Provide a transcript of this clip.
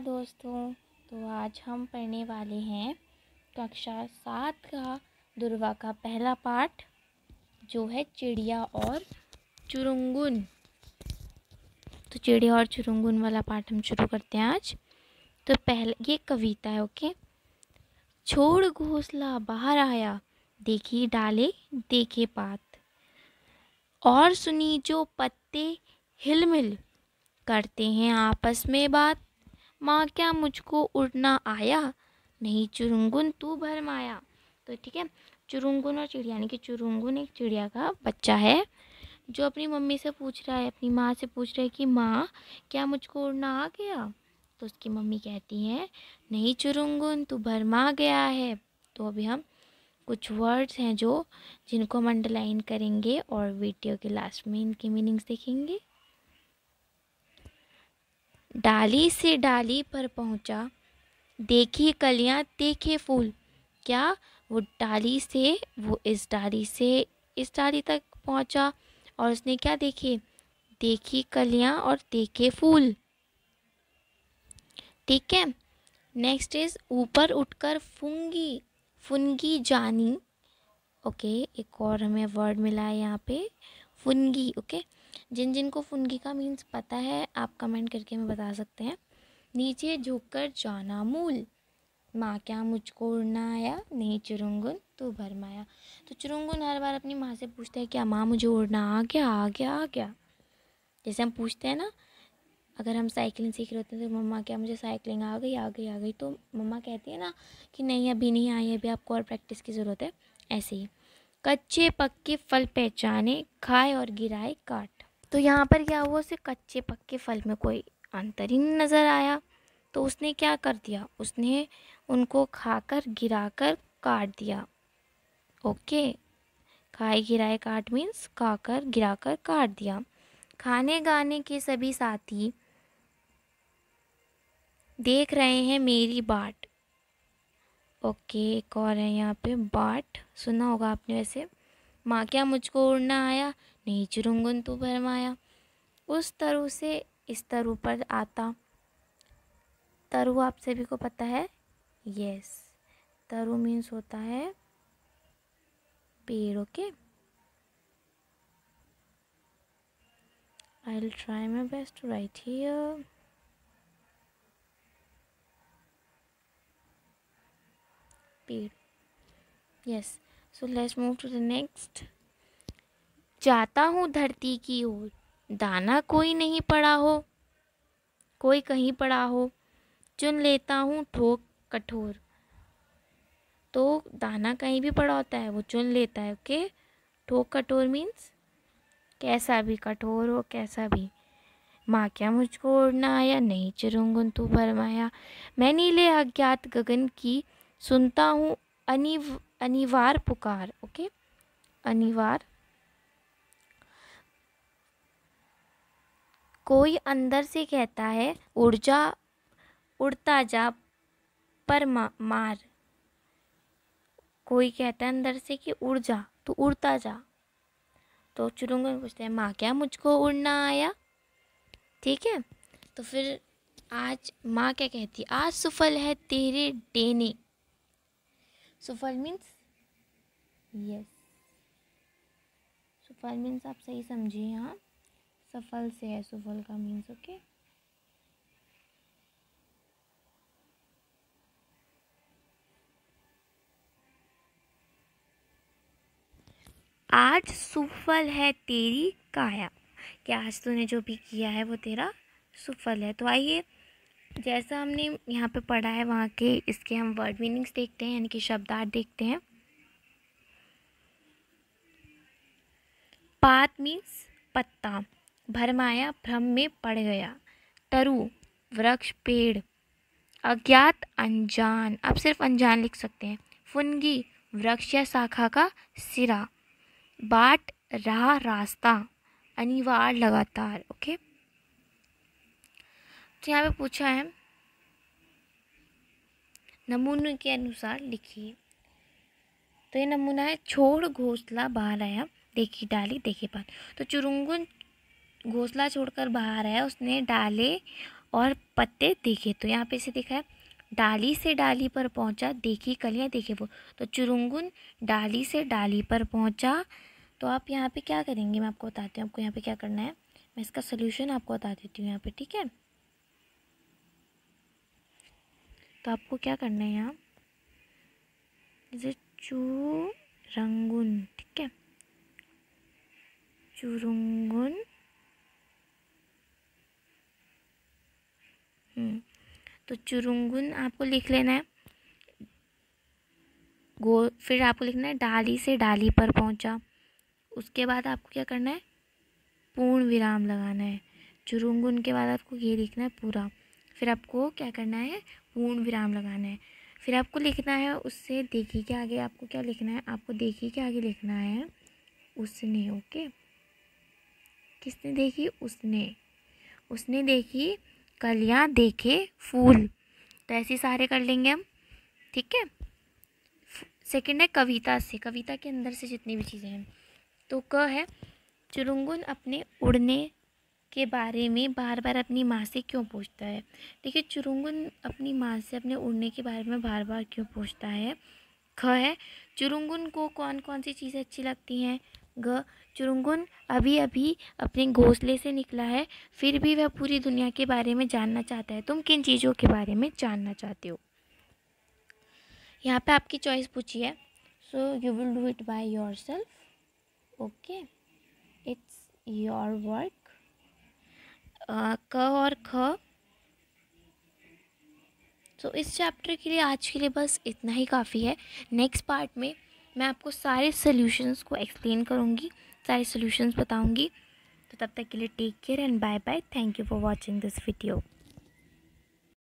नमस्कार दोस्तों तो आज हम पढ़ने वाले हैं कक्षा सात का दुर्वा का पहला पाठ जो है चिड़िया और चुरुंगुन तो चिड़िया और चुरुंगुन वाला पाठ हम शुरू करते हैं आज तो पहले ये कविता है ओके छोड़ घोसला बाहर आया देखी डाले देखे पात और सुनी जो पत्ते हिलमिल करते हैं आपस में बात माँ क्या मुझको उड़ना आया नहीं चुरुंगुन तू भरमाया तो ठीक है चुरुंगुन और चिड़िया यानी कि चुरुंगुन एक चिड़िया का बच्चा है जो अपनी मम्मी से पूछ रहा है अपनी माँ से पूछ रहा है कि माँ क्या मुझको उड़ना आ गया तो उसकी मम्मी कहती हैं नहीं चुरुंगुन तू भरमा गया है तो अभी हम कुछ वर्ड्स हैं जो जिनको हम अंडरलाइन करेंगे और वीडियो के लास्ट में इनके मीनिंग्स देखेंगे डाली से डाली पर पहुंचा देखी कलियां देखे फूल क्या वो डाली से वो इस डाली से इस डाली तक पहुंचा और उसने क्या देखे देखी कलियां और देखे फूल ठीक है नेक्स्ट इज ऊपर उठकर फुंगी फुनगी जानी ओके okay, एक और हमें वर्ड मिला है यहाँ पे फुनगी ओके okay? जिन जिन को फुनगी का मीन्स पता है आप कमेंट करके हमें बता सकते हैं नीचे झुककर जाना मूल माँ क्या मुझको उड़ना आया नहीं चुरुंगुन तो भरमाया तो चुरुंगुन हर बार अपनी माँ से पूछता है क्या माँ मुझे उड़ना आ गया आ गया आ गया जैसे हम पूछते हैं ना अगर हम साइकिलिंग सीख रहे होते हैं तो मम्मा क्या मुझे साइकिलिंग आ गई आ गई आ गई तो मम्मा कहती है ना कि नहीं अभी नहीं आई अभी आपको और प्रैक्टिस की ज़रूरत है ऐसे ही कच्चे पक्के फल पहचाने खाए और गिराए काट तो यहाँ पर क्या हुआ उसे कच्चे पक्के फल में कोई अंतर ही नज़र आया तो उसने क्या कर दिया उसने उनको खाकर गिराकर काट दिया ओके खाए गिराए काट मीन्स खाकर गिराकर काट दिया खाने गाने के सभी साथी देख रहे हैं मेरी बाट ओके एक और है यहाँ पे बाट सुना होगा आपने वैसे माँ क्या मुझको उड़ना आया उसने ही चुरुंगन तो भरमाया उस तरु से इस तरु पर आता तरु आप सभी को पता है यस तरु मीन्स होता है पेड़ okay I will try my best to write write पेड़ yes so let's move to the next जाता हूँ धरती की ओर दाना कोई नहीं पड़ा हो कोई कहीं पड़ा हो चुन लेता हूँ ठोक कठोर तो दाना कहीं भी पड़ा होता है वो चुन लेता है ओके ठोक कठोर मीन्स कैसा भी कठोर हो कैसा भी माँ क्या मुझको ओढ़ना आया नहीं चिरुंगन तू भरमाया मैं नीले अज्ञात गगन की सुनता हूँ अनिव अनिवार पुकार ओके अनिवार कोई अंदर से कहता है जा उड़ता जा पर मार कोई कहता है अंदर से कि उड़ जा तो उड़ता जा तो चुरुंगन पूछते हैं माँ क्या मुझको उड़ना आया ठीक है तो फिर आज माँ क्या कहती आज सफल है तेरे डेने सफल मीन्स यस सफल मीन्स आप सही समझिए हाँ सफल से है सुफल का मीन्स ओके आज सुफल है तेरी काया कि आज तूने जो भी किया है वो तेरा सुफल है तो आइए जैसा हमने यहाँ पे पढ़ा है वहाँ के इसके हम वर्ड मीनिंग्स देखते हैं यानी कि शब्दार्थ देखते हैं पात मीन्स पत्ता भरमाया भ्रम में पड़ गया तरु वृक्ष पेड़ अज्ञात अनजान अब सिर्फ अनजान लिख सकते हैं फुनगी वृक्ष या शाखा का सिरा बाट राह रास्ता अनिवार्य लगातार ओके तो यहाँ पे पूछा है नमूने के अनुसार लिखिए तो ये नमूना है छोड़ घोसला बार आया देखी डाली देखे पान तो चुरुंगुन घोंसला छोड़कर बाहर आया उसने डाले और पत्ते देखे तो यहाँ पे से देखा है डाली से डाली पर पहुँचा देखी कलियाँ देखे वो तो चुरुंगुन डाली से डाली पर पहुँचा तो आप यहाँ पे क्या करेंगे मैं आपको बताती हूँ आपको यहाँ पे क्या करना है मैं इसका सोल्यूशन आपको बता देती हूँ यहाँ पे ठीक है तो आपको क्या करना है यहाँ जैसे चू रंगुन ठीक है चुरुंगुन हम्म। तो चुरुंगुन आपको लिख लेना है गो फिर आपको लिखना है डाली से डाली पर पहुंचा उसके बाद आपको क्या करना है पूर्ण विराम लगाना है चुरुंगुन के बाद आपको ये लिखना है पूरा फिर आपको क्या करना है पूर्ण विराम लगाना है फिर आपको लिखना है उससे देखी के आगे आपको क्या लिखना है आपको देखी के आगे लिखना है उसने ओके किसने देखी उसने उसने देखी कलियाँ देखे फूल तो ऐसे सारे कर लेंगे हम ठीक है सेकंड है कविता से कविता के अंदर से जितनी भी चीज़ें हैं तो क है चुरुंगुन अपने उड़ने के बारे में बार बार अपनी माँ से क्यों पूछता है देखिए चुरुंगुन अपनी माँ से अपने उड़ने के बारे में बार बार क्यों पूछता है ख है चुरुंगुन को कौन कौन सी चीज़ें अच्छी लगती हैं ग अभी अभी अपने घोंसले से निकला है फिर भी वह पूरी दुनिया के बारे में जानना चाहता है तुम किन चीज़ों के बारे में जानना चाहते हो यहाँ पे आपकी चॉइस पूछी है so you will do it by yourself okay it's your work क और ख सो so, इस चैप्टर के लिए आज के लिए बस इतना ही काफ़ी है नेक्स्ट पार्ट में मैं आपको सारे सॉल्यूशंस को एक्सप्लेन करूँगी सारे सॉल्यूशंस बताऊँगी तो तब तक के लिए take care and bye bye thank you for watching this video